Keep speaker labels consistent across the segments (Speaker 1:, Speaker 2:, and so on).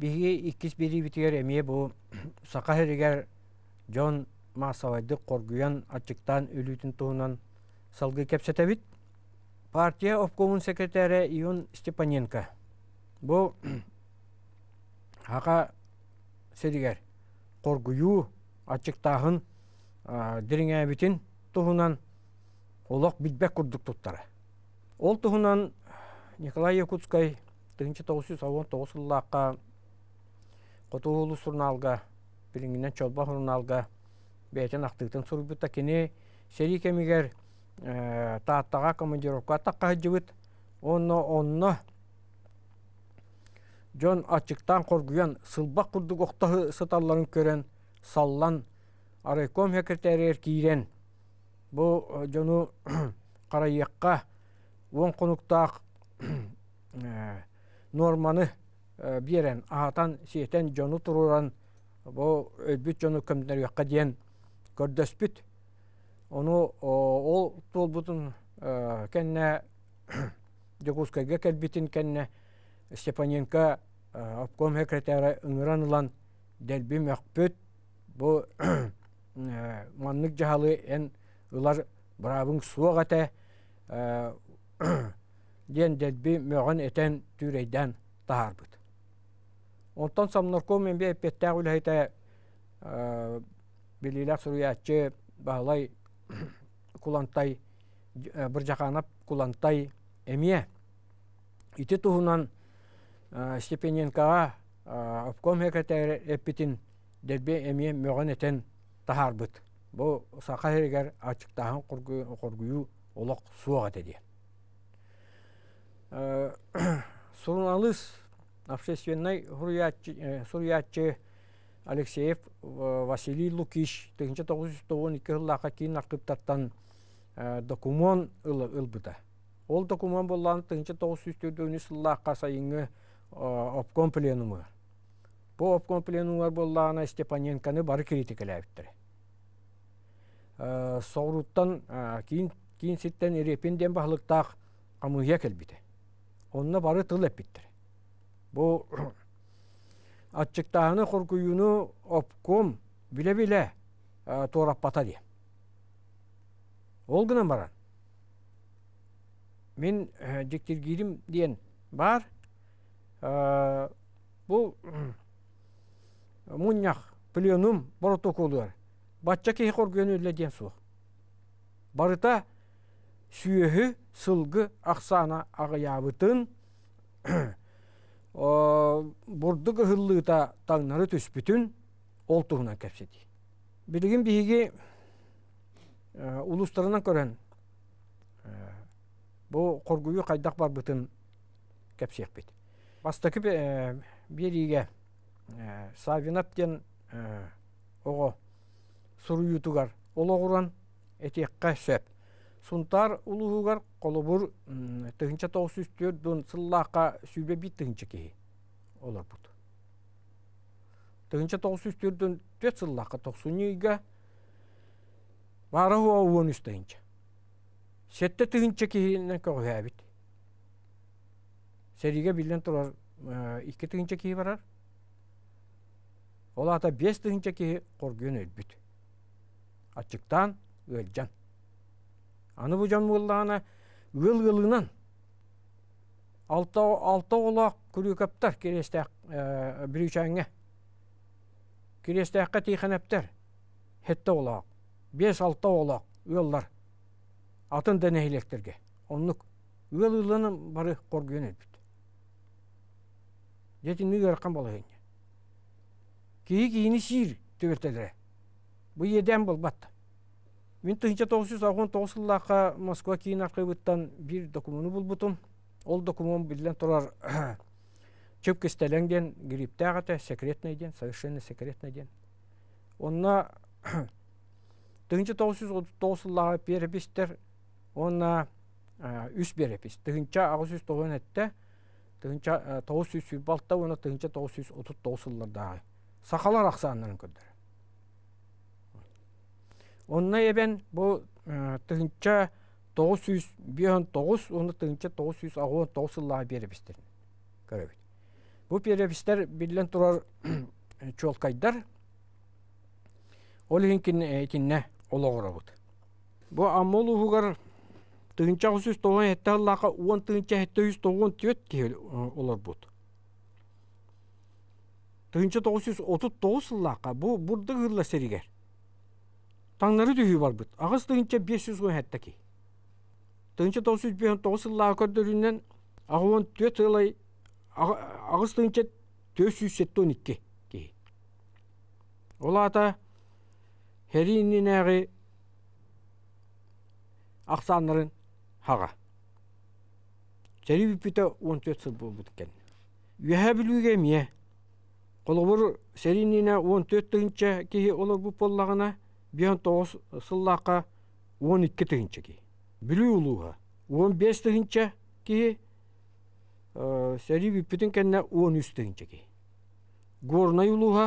Speaker 1: биһиги иккис бирибитигер эмие бу сака хиригер жон массовайдык коргуян ачыктан үлүтүн туунан салгы кепсетебит партия обкомун секретаре ион степаненко бу хака серигер коргую ачыктаахын дириңээбитин туһунан олок билбек курдук туттара ол туһунан николай якутской тыгынчы тогуз жүз он тогуз Құтығылы сұрналға, біліңінен чолба хұрналға, бәйтен ақтықтың сұрбұтта кені сәрі кемігер таттаға командировка таққа онно онны жон ачыктан коргуян сылбак құрды қоқтағы сыталларын көрен саллан арайком хекретарер кийрен бу жону қарайыққа он конуктаак норманы биэрен аатан сиэтен жону туруран бо өйбүт жону көмдүнөр уякка диэн көрдөспүт ону ол туолбутун э, кенне жогускайга келбитин кенне степаненко э, обком секретары ыңыран ылан делбим өкпүт бу э, маннык жаһалы эн ылар бравың суок эте диэн делби мөҕөн этен түрейден таарбыт Онтон сомнорку мен бе эппеттәг үлһәйтә билиләк суруячы баһалай кулантай бир жақанап кулантай эмие ити туһунан Степененкага обком хекетер эппитин дербе эмие мөгөн этен тахарбыт. Бу сака хергер ачыктаһын кургую олоқ суоға деді. алыс общественной э, суриятчы Алексеев Василий Лукиш екі жыллақа кейін арқыптаттан э, документ ылбыта. Ол документ болған 1904 жыллақа сайынғы э, обком пленумы. Бұл обком пленумы болғаны Степаненканы бары критикалай өттірі. Соғруттан кейін кейін сеттен ерепенден бағылықтақ амуя келбеді. Онына бары тыл Бу атчыктааны куркуюуну опком биле биле туураппата ди ол гынан баран мен жектиргирим диен бар бул муннях пленум протоколдар батча кей коргуюну өлі диен барыта сүөхү сылгы аксаана агыябытын бурдук таңнары таңнары түспүтүн ол туһунан кэпсети билигин биһиги улустарынан көрөн бу коргую кайдак барбытын кэпсиэхпит бастакы бериге савинап оғы ого суруютугар ол этиэкка сөп Сунтар улугар колобур тыгынча тоғыз үстер дон сыллақа сүйбе бит тыгынча олар Тыгынча тоғыз үстер дон төт Сетте тыгынча э, барар аны бу жамбылдаана өл ылынан алта алта олақ күрекаптар керестәк ә, бирючаңе керестәккә тихәнәптәр хетті олақ бес алта олақ ыллар атын дәне електерге, онлық ыл ылының бары қорген бит жетин нигер кан бала хен кейі кейіні сүйір төбөтөлөр Бұй еден батты. Минты хинче 969 лақа Москва кейін арқайбыттан бір документ бұл Ол документ білден тұрар чөп кестелеңден грипте ағаты секретный ден, совершенно секретный ден. Онна тыгынчы 939 лаға перепистер, онна э, үс берепис. Тыгынча 697-те, тыгынча 900 э, балта, онна тыгынча 939 лардағы. Сақалар ақсанынан көдір. Онна ебен бұл тыгынча 900 бион 9 оны тыгынча 909 ылла беребистер. Көрөбүт. Бу беребистер билен турар чолкайдар. Ол хинкин этинне ологоробут. Бу амолу хугар тыгынча 909 10 тыгынча 939 бу таңнары түйі барбыт. Ағыс дығынча 500 ғой әттәкі. Дығынча 959 сылла көрдірінен ағуын төт ылай ағыс дығынча 472 кей. Ол ата хериннен әғи ақсанырын хаға. Жәри бүппіті 14 сыл болбыт кен. Үйәә білуге мие. Қолғыр сериніне 14 дығынча кейі олар бұп боллағына биен тоғыз сыллаққа он икки тыгынча ки бүлү улууга он бес тыгынча ки э, сәри бүппүтүн кенне он үс тыгынча ки горнай улууга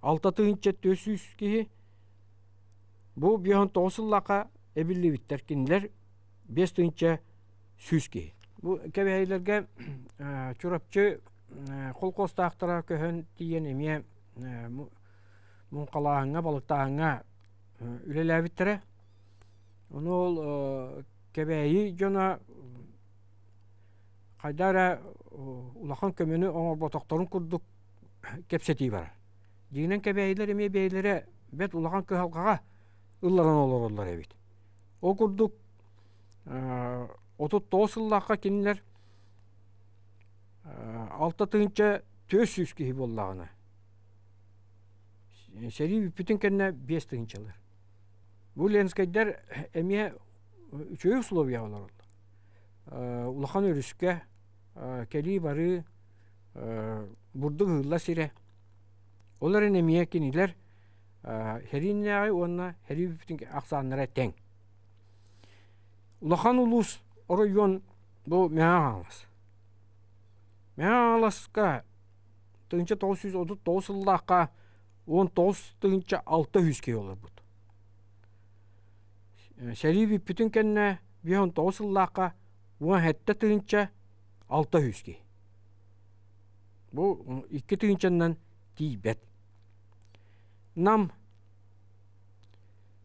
Speaker 1: алта тыгынча төс үс бес тыгынча сүз ки бу кебейлерге э, чурапчы э, бұн қалағыңа балықтағыңа э, үлеләбіттірі оны ол э, кәбәйі жона қайдара э, улахан көмені оңор ботоқторын курдук кепсетии бар дигинен кәбәйілер эме бәйлері бет улахан көхалқаға ылларан олар олар эбит о курдук отут тоғыз ыллаққа кинилер алты тыынча төс сүз киһи боллағына Сәрі бүтін кәнне бес тыгынчалар. Бұл ленскайдар әме үш э, условия олар олды. Э, Улахан өріске э, кәлі бары бұрдың ғылла сире. Олар әме әрі хәриннәй онна әрі бүтін ақсаннара тәң. Улахан улус район бу мәңалас. Мәңаласка 1939 жылдаққа он тогуз алты алта хүскей олар бут ә, шәриби бүтін кәнне бион тогуз ыллаакка он хетте алты бу тийбет нам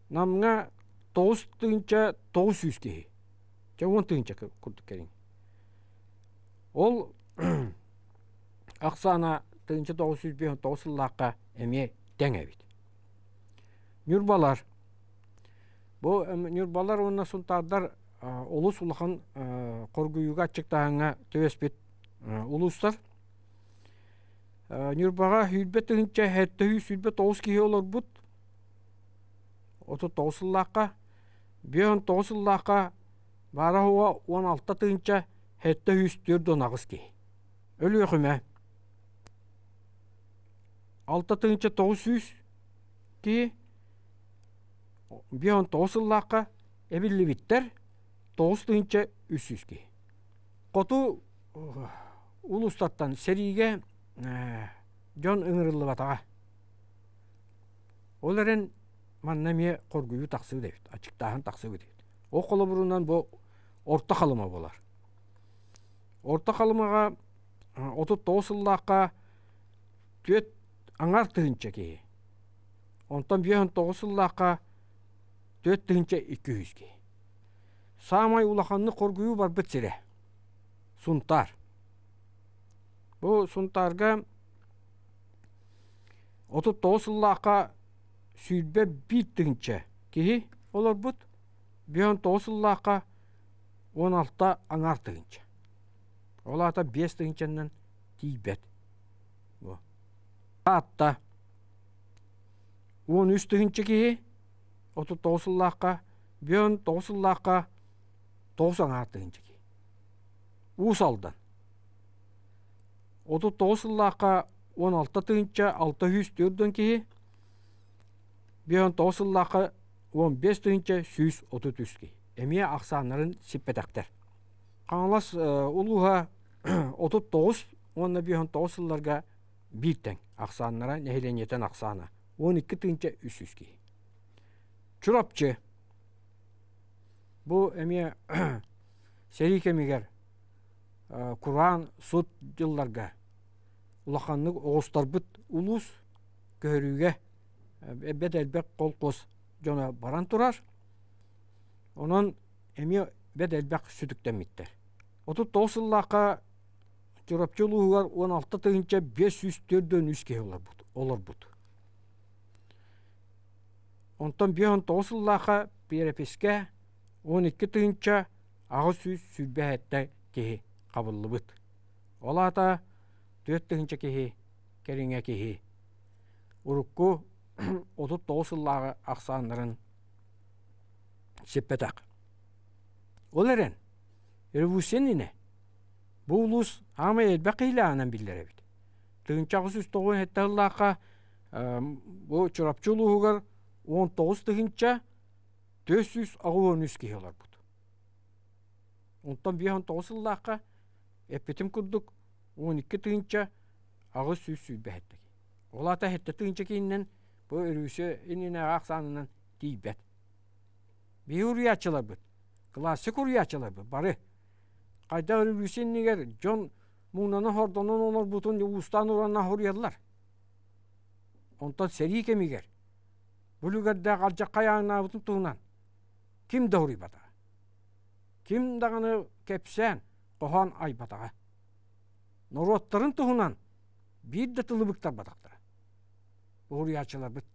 Speaker 1: намга тогуз тоғыз тогуз хүскей же он тыгынча ол аксана тыгынчы тогуз жүз бөөн тогуз ыллаакка эми тең эбит нюрбалар бу нюрбалар уна сунтаардар улус улахан коргуюга ачыктааҥа төбөспүт улустар нюрбага үйбе тыгынча хэтте үйс үйбе тогуз кихи олорбут ото тогуз ыллаакка бөөн тогуз ыллаакка баарахуга он алтта тыгынча хэтте үйс төрдөн агыс кихи өлүөхүмө алта тыгынча тогуз жүз ки бион тогуз ыллаакка эбиллибиттер тогуз тыгынча үч жүз ки коту ул устаттан сериге жон ыңырылып о бу орто калыма болар орто қалымаға э, отут тогуз ыллаакка аңар тыһынча кии Онтан бьеһен тоғус ыллааққа төт тыһынча икки жүзги саамай улаханны коргую бар сире сунтар бу сунтарга оту тоғус ыллааққа сүйдбе бит тыһынча киһи олар бұт бүйен ыллааққа он аңар тыһынча Олар ата бес тыһынчаннан тейбет атта он кейі, ұты тоғысыллаққа бөн тоғысыллаққа тоғсан аттығынчігі усалдан ұты тоғысыллаққа он алты тығынча алты жүз түрдің кейі, бөн тоғысыллаққа он бес тығынча сүз ұты түске эме ақсанарын сиппетақтар қаңлас ұлуға э, ұтып тоғыз онна бүйен тоғыз биттен ақсаннара нәйленетен ақсана. 12 тынча 300 ке. Чурапчы. Бу эме Құран сұт жылларға ұлақанның оғыстар бұт ұлыс көрүге э, бет әлбек қол қос жона баран тұрар. Оның әме бет әлбек сүтүктен міттер. Отыр тоғысыллаққа Чорапчы лугар 16 тыгынча 504-дөн үскә олар бут. Олар бут. Онтан биян тосыллаха переписке 12 тыгынча агы сүз сүбәһәттә кеһи кабыллы Олата 4 тыгынча кеһи кереңә кеһи. Урукку отут тосыллага аксанларын сеппетак. Оларен ревусенине Бұлыс ама елбәқейлі анан білдері бит. Тығынчағыз үст оғын әттағыллаққа бұл чырапчылы ұғығар 19 тығынча 400 ағуын үз кейелар бұд. Онтан бе 19 ұллаққа әппетім күрдік 12 тығынча ағы сүйс сүй бәхеттік. Олата әтті тығынча кейіннен бұл үрісі еніне ақсанынан дейбәт. Бе ұрыячылар бұд. Классик ұрыячылар бұд. Бары. Кайда өрүгүсен негер жон муңнана хордонон олор бутун уустан урана хоруяллар. Онтон сери Бұл Бүлүгерде қалжаққа яңына бутун туунан. Кім даури бада? Кім дағаны кепсен кохан ай бадаға? Нороттарын тұғынан бир де тылыбыктар батақтыра. Уруячылар бит.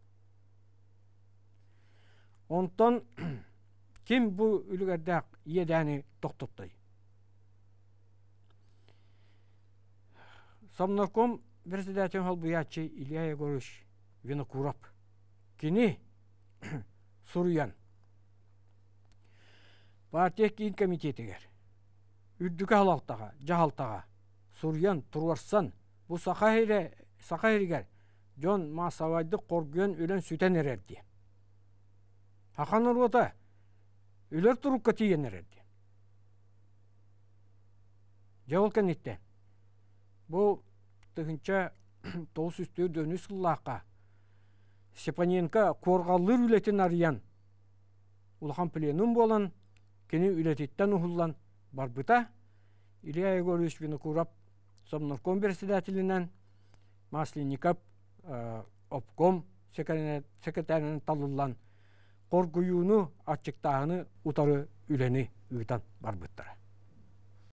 Speaker 1: Онтон ким бу үлгерде едәні тоқтоттой. Совнарком председатель Холбуячи Илья Егорович Винокуров. Кини Сурьян. Партия кейін комитетігер. Үрдігі халалтаға, жағалтаға. Сурьян Турварсан. Бұл Сақайрігер. Джон Масавайды қоргүйен өлен сүтен әрерді. Хақан ұрғыта үлер тұрып көтейен әрерді. Жауылкен етті. Бұл тыгынча тоғыз үстөр дөнүс кыллаакка степаненко коргаллыр үлетин арыян улахан пленум болан кини үлетиттен ухуллан барбыта Илья Егорович Винокурап Совнарком председателинен масленников э, обком секретарінен талыллан Коргуюну атчықтағыны ұтары үлені үйтан барбыттар